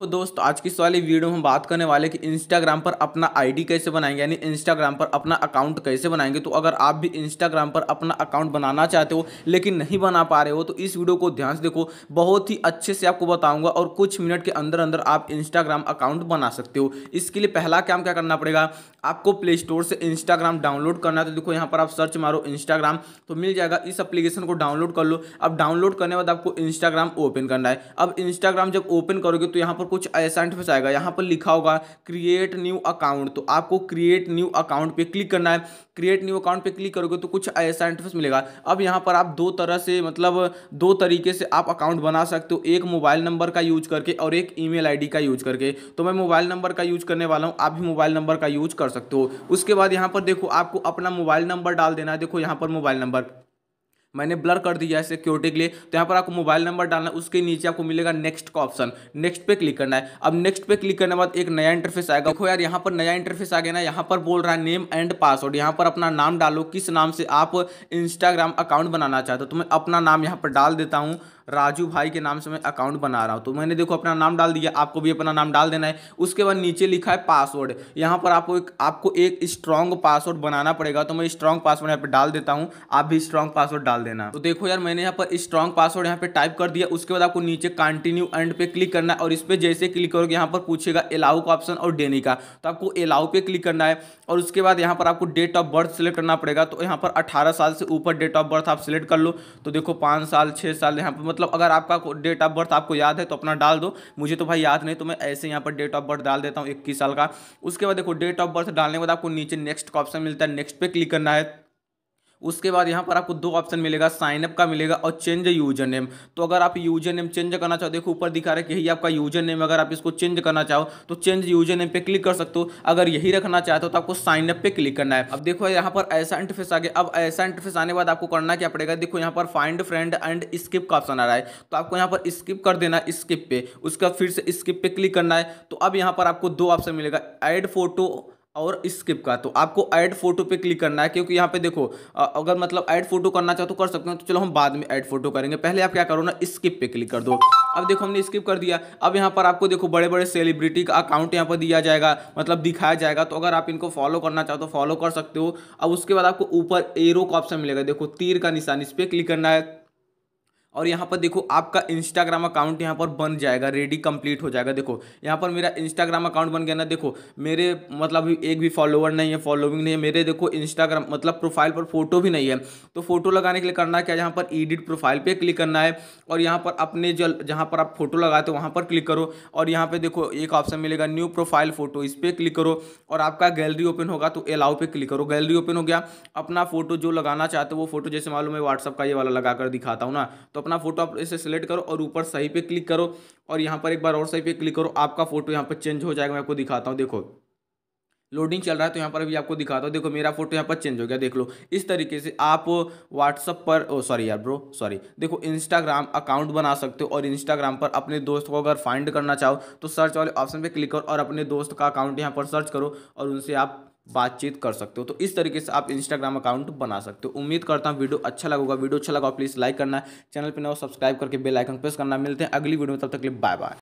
तो दोस्तों आज की इस वाली वीडियो में बात करने वाले कि इंस्टाग्राम पर अपना आईडी कैसे बनाएंगे यानी इंस्टाग्राम पर अपना अकाउंट कैसे बनाएंगे तो अगर आप भी इंस्टाग्राम पर अपना अकाउंट बनाना चाहते हो लेकिन नहीं बना पा रहे हो तो इस वीडियो को ध्यान से देखो बहुत ही अच्छे से आपको बताऊंगा और कुछ मिनट के अंदर अंदर आप इंस्टाग्राम अकाउंट बना सकते हो इसके लिए पहला काम क्या करना पड़ेगा आपको प्ले स्टोर से इंस्टाग्राम डाउनलोड करना है तो देखो यहाँ पर आप सर्च मारो इंस्टाग्राम तो मिल जाएगा इस अप्लीकेशन को डाउनलोड कर लो अब डाउनलोड करने बाद आपको इंस्टाग्राम ओपन करना है अब इंस्टाग्राम जब ओपन करोगे तो यहाँ पर कुछ ऐसा इंटरफेस आएगा यहाँ पर लिखा होगा क्रिएट न्यू अकाउंट तो आपको क्रिएट न्यू अकाउंट पे क्लिक करना है क्रिएट न्यू अकाउंट पे क्लिक करोगे तो कुछ ऐसा इंटरफेस मिलेगा अब यहाँ पर आप दो तरह से मतलब दो तरीके से आप अकाउंट बना सकते हो एक मोबाइल नंबर का यूज करके और एक ई मेल का यूज करके तो मैं मोबाइल नंबर का यूज करने वाला हूँ आप भी मोबाइल नंबर का यूज कर सकते हो उसके बाद यहाँ पर देखो आपको अपना मोबाइल नंबर डाल देना है देखो यहाँ पर मोबाइल नंबर मैंने ब्लर कर दिया है सिक्योरिटी के लिए तो यहाँ पर आपको मोबाइल नंबर डालना है उसके नीचे आपको मिलेगा नेक्स्ट का ऑप्शन नेक्स्ट पे क्लिक करना है अब नेक्स्ट पे क्लिक करने के बाद एक नया इंटरफेस आएगा देखो यार यहाँ पर नया इंटरफेस आ गया ना यहाँ पर बोल रहा है नेम एंड पासवर्ड यहाँ पर अपना नाम डालो किस नाम से आप इंस्टाग्राम अकाउंट बनाना चाहते हो तो मैं अपना नाम यहाँ पर डाल देता हूँ राजू भाई के नाम से मैं अकाउंट बना रहा हूँ तो मैंने देखो अपना नाम डाल दिया आपको भी अपना नाम डाल देना है उसके बाद नीचे लिखा है पासवर्ड यहाँ पर आपको एक आपको एक स्ट्रॉन्ग पासवर्ड बनाना पड़ेगा तो मैं स्ट्रॉन्ग पासवर्ड यहाँ पर डाल देता हूँ आप भी स्ट्रॉन्ग पासवर्ड डाल डाल देना तो देखो यार मैंने यहाँ पर स्ट्रॉन्ग पासवर्ड यहाँ पे टाइप कर दिया उसके बाद आपको नीचे कंटिन्यू एंड पे क्लिक करना है और इस पर जैसे क्लिक करोगे यहाँ पर पूछेगा एलाउ का ऑप्शन और डेने का तो आपको एलाउ पे क्लिक करना है और उसके बाद यहाँ पर आपको डेट ऑफ बर्थ सेलेक्ट करना पड़ेगा तो यहाँ पर अठारह साल से ऊपर डेट ऑफ बर्थ आप सिलेक्ट कर लो तो देखो पाँच साल छः साल यहाँ पर मतलब अगर आपका डेट ऑफ बर्थ आपको याद है तो अपना डाल दो मुझे तो भाई याद नहीं तो मैं ऐसे यहाँ पर डेट ऑफ बर्थ डाल देता हूँ इक्कीस साल का उसके बाद देखो डेट ऑफ बर्थ डालने के बाद आपको नीचे नेक्स्ट का ऑप्शन मिलता है नेक्स्ट पे क्लिक करना है उसके बाद यहाँ पर आपको दो ऑप्शन मिलेगा साइनअप का मिलेगा और चेंज यूजर नेम तो अगर आप यूजर नेम चेंज करना चाहो देखो ऊपर दिखा रहे कि यही आपका यूजर नेम अगर आप इसको चेंज करना चाहो तो चेंज यूजर नेम पे क्लिक कर सकते हो अगर यही रखना चाहते हो तो आपको साइनअप पे क्लिक करना है अब देखो यहाँ पर ऐसा इंटरफेस आ गया अब ऐसा इंटरफेस आने बाद आपको करना क्या पड़ेगा देखो यहाँ पर फाइंड फ्रेंड एंड स्किप का ऑप्शन आ रहा है तो आपको यहाँ पर स्किप कर देना स्किप पे उसके बाद फिर से स्किप पे क्लिक करना है तो अब यहाँ पर आपको दो ऑप्शन मिलेगा एड फोटो और स्किप का तो आपको ऐड फोटो पे क्लिक करना है क्योंकि यहाँ पे देखो अगर मतलब ऐड फोटो करना चाहो तो कर सकते हो तो चलो हम बाद में ऐड फोटो करेंगे पहले आप क्या करो ना स्किप पे क्लिक कर दो अब देखो हमने स्किप कर दिया अब यहाँ पर आपको देखो बड़े बड़े सेलिब्रिटी का अकाउंट यहाँ पर दिया जाएगा मतलब दिखाया जाएगा तो अगर आप इनको फॉलो करना चाहो तो फॉलो कर सकते हो अब उसके बाद आपको ऊपर एरो का ऑप्शन मिलेगा देखो तीर का निशान इस पर क्लिक करना है और यहाँ पर देखो आपका इंस्टाग्राम अकाउंट यहाँ पर बन जाएगा रेडी कंप्लीट हो जाएगा देखो यहाँ पर मेरा इंस्टाग्राम अकाउंट बन गया ना देखो मेरे मतलब एक भी फॉलोवर नहीं है फॉलोविंग नहीं है मेरे देखो इंस्टाग्राम मतलब प्रोफाइल पर फोटो भी नहीं है तो फोटो लगाने के लिए करना क्या यहाँ पर एडिट प्रोफाइल पर क्लिक करना है और यहाँ पर अपने जल जहाँ पर आप फोटो लगाते हो वहाँ पर क्लिक करो और यहाँ पर देखो एक ऑप्शन मिलेगा न्यू प्रोफाइल फोटो इस पर क्लिक करो और आपका गैलरी ओपन होगा तो अलाउ पर क्लिक करो गैलरी ओपन हो गया अपना फोटो जो लगाना चाहते हो वो फोटो जैसे मालूम है व्हाट्सअप का ये वाला लगा दिखाता हूँ ना तो तो अपना फोटो आप इसे सेलेक्ट करो और ऊपर सही पे क्लिक करो और यहाँ पर एक बार और सही पे क्लिक करो आपका फोटो यहाँ पर चेंज हो जाएगा मैं आपको दिखाता हूँ देखो लोडिंग चल रहा है तो यहाँ पर अभी आपको दिखाता हूँ देखो मेरा फोटो यहाँ पर चेंज हो गया देख लो इस तरीके से आप व्हाट्सअप पर ओ सॉरी यार ब्रो सॉरी देखो इंस्टाग्राम अकाउंट बना सकते हो और इंस्टाग्राम पर अपने दोस्त को अगर फाइंड करना चाहो तो सर्च वाले ऑप्शन पर क्लिक करो और अपने दोस्त का अकाउंट यहाँ पर सर्च करो और उनसे आप बातचीत कर सकते हो तो इस तरीके से आप इंस्टाग्राम अकाउंट बना सकते हो उम्मीद करता हूँ वीडियो अच्छा लगेगा वीडियो अच्छा लगा प्लीज़ अच्छा लाइक करना चैनल पर ना सब्सक्राइब करके बेल आइकन प्रेस करना मिलते हैं अगली वीडियो में तब तक के लिए बाय बाय